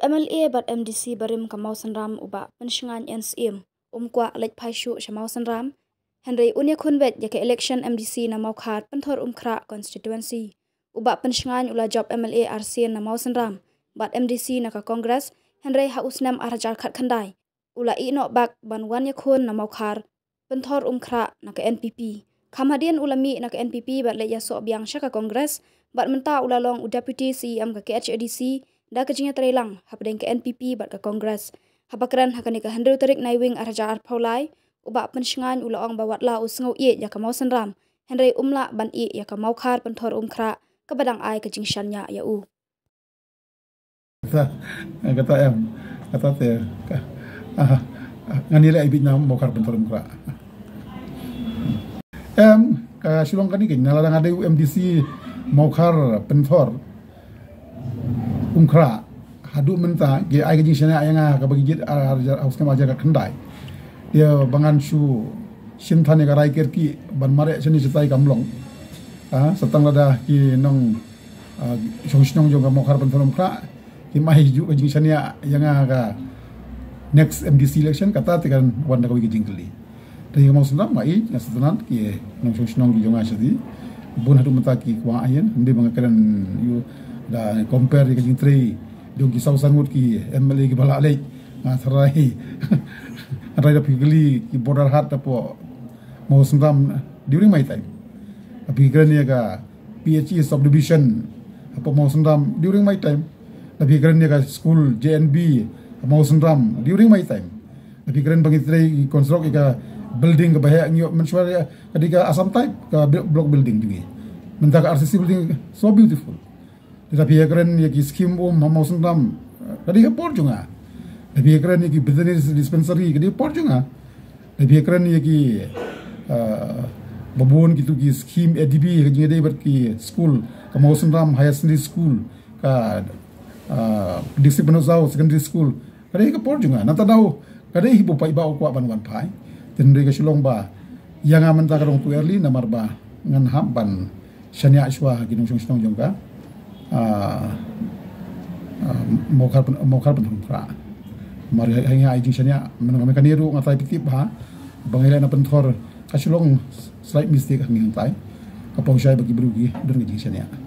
MLA bat MDC barim ka mausan ram uba menshingan NSM umkwa lek phaishu shamausan ram Henry unya khun vet yake election MDC na maukhat panthor umkhra constituency uba penshingan ula job MLA RC na mausan ram bat MDC na ka congress Henry ha usnam arajar khat khandai ula i no bak ban wan ya khun na maukhar panthor umkhra na ka NPP khamadian ulami na ka NPP bat le ya so biang shaka congress bat menta ula long u deputy CM ka KHADC da kajinya terelang hapdeng ke NPP bat ke Kongres. Hapakran hakani ke handru terik naiwing araja arpaulai uba pensingan ula ang bawat la usengau iye ya mau senram hendai umla ban iye ya mau kar pentor umkra kepadang ai kajing shannya ya u. Eh, kata em kata te nganila ibit nam mau kar pentor umkra. Em Kasih bangkani kan, nalar ada UMDC mau kar pentor คุ้มคราหาดูมันตาเกี่ยไอ้กิจฉันเนี่ยไอ้ยังไงก็ไปกิจอาจารย์อาสมาจารย์ก็ขันได้เดี๋ยวบางอันชูชินทันเนี่ยก็ไรเกิดกี่บันมาเรชนิสตายกำลังอ่าสตังระดาคีน้องชงชงจงกับมอคาร์ปันธนมคราคีไม่ยุกิจฉันเนี่ยยังไงก็ next MDC election กัตตาติกันวันนั้นก็วิกิจิงกลีแต่ยังมองสุนทรมาอีกนะสตังระคีน้องชงชงจงกับมอคาร์ปันธนมคราบุญหาดูมันตาคีกว่าไอ้ยันดีบางกันอยู่ da compare di kanyang tray dong kisaw sangut ki emali ki bala alik nga ha, sarai atai da pikili ki bodar hat da po mo during my time api kira ni ka PhD e subdivision apa mo sungam during my time api kira ni ka school JNB mo sungam during my time api kira ni pangit tray construct ka building ke ni, ngi mensuara ketika asam type ke block building ni, mentaka RCC building so beautiful ka pia kren ye ki skim bo ma mosun dam ka di ka por junga ka pia kren business dispensary ka di por junga ka pia kren ye kita babon ki tu skim edb ka jinga dei bat school ka mosun dam higher secondary school ka uh, disciplinary zao secondary school ka di ka por junga na ta dau ka di hi bo pai ba ko ban wan pai ba yang amanta tak rong tu early na mar ba ngan ham ban shania shwa ki nong mokal mokal pun tumpra mari hanya ai jing sanya menang mekan iru ngatai tip ha bangela na pentor kasulong slight mistake ngin tai apa usai bagi berugi dengan jing sanya